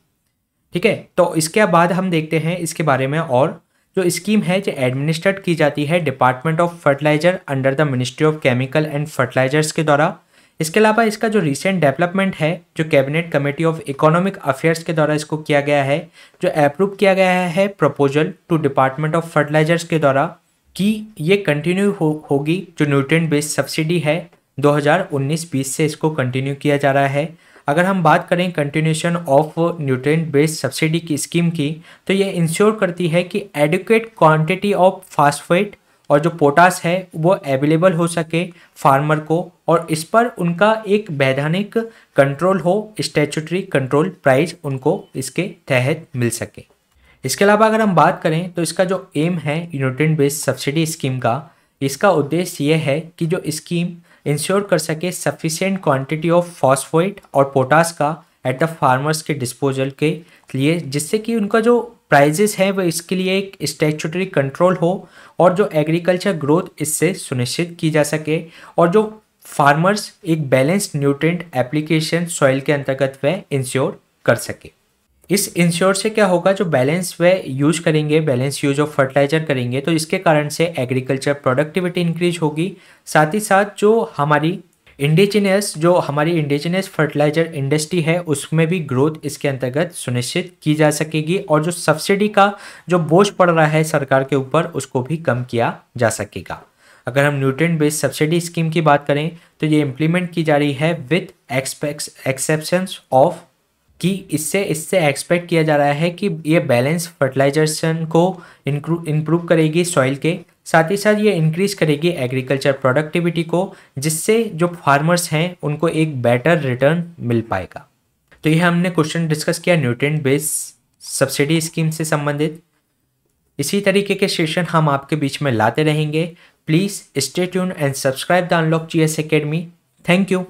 ठीक है तो इसके बाद हम देखते हैं इसके बारे में और जो स्कीम है जो एडमिनिस्ट्रेट की जाती है department of fertilizer under the ministry of chemical and fertilizers के द्वारा इसके अलावा इसका जो रिसेंट डेवलपमेंट है जो cabinet committee of economic affairs के द्वारा इसको किया गया है जो अप्रूव किया गया है proposal to department of fertilizers के द्वारा कि ये कंटिन्यू हो होगी जो न्यूट्रिएंट बेस्ड सब्सिडी है 2019-20 से इसको कंटिन्यू किया जा रहा है अगर हम बात करें continuation of nutrient based subsidy की स्कीम की तो ये इंश्योर करती है कि एडुकेट क्वांटिटी ऑफ फास्फेट और जो पोटास है वो अवेलेबल हो सके फार्मर को और इस पर उनका एक वैधानिक कंट्रोल हो स्टैचूटरी कंट्रोल प्राइस उनको इसके तहत मिल सके इसके अलावा अगर हम बात करें तो इसका जो एम है न्यूट्रिएंट बेस्ड सब्सिडी स्कीम का इसका उद्देश्य यह है कि जो स्कीम इंश्योर कर सके सफिशेंट क्वांटिटी ऑफ फॉस्फोइट और पोटास का एट द फार्मर्स के डिस्पोजल के लिए जिससे कि उनका जो प्राइजेस हैं वह इसके लिए एक स्टैचूटरी कंट्रोल हो और जो एग्रीकल्चर ग्रोथ इससे सुनिश्चित की जा सके और जो फार्मर्स एक बैलेंस्ड न्यूट्रेंट एप्लीकेशन सॉइल के अंतर्गत वह इंश्योर कर सके इस इंश्योर से क्या होगा जो बैलेंस वह यूज करेंगे बैलेंस यूज ऑफ फर्टिलाइजर करेंगे तो इसके कारण से एग्रीकल्चर प्रोडक्टिविटी इंक्रीज होगी साथ ही साथ जो हमारी इंडिजिनियस जो हमारी इंडिजिनियस फर्टिलाइजर इंडस्ट्री है उसमें भी ग्रोथ इसके अंतर्गत सुनिश्चित की जा सकेगी और जो सब्सिडी का जो बोझ पड़ रहा है सरकार के ऊपर उसको भी कम किया जा सकेगा अगर हम न्यूट्रिएंट बेस्ड सब्सिडी स्कीम की बात करें तो ये इम्प्लीमेंट की जा रही है विथ एक्सेप्शन ऑफ कि इससे इससे एक्सपेक्ट किया जा रहा है कि ये बैलेंस फर्टिलाइजेशन को इंप्रूव करेगी सॉइल के साथ ही साथ ये इंक्रीज़ करेगी एग्रीकल्चर प्रोडक्टिविटी को जिससे जो फार्मर्स हैं उनको एक बेटर रिटर्न मिल पाएगा तो ये हमने क्वेश्चन डिस्कस किया न्यूट्रेंट बेस सब्सिडी स्कीम से संबंधित इसी तरीके के सेशन हम आपके बीच में लाते रहेंगे please stay tune and subscribe the unlock G S thank you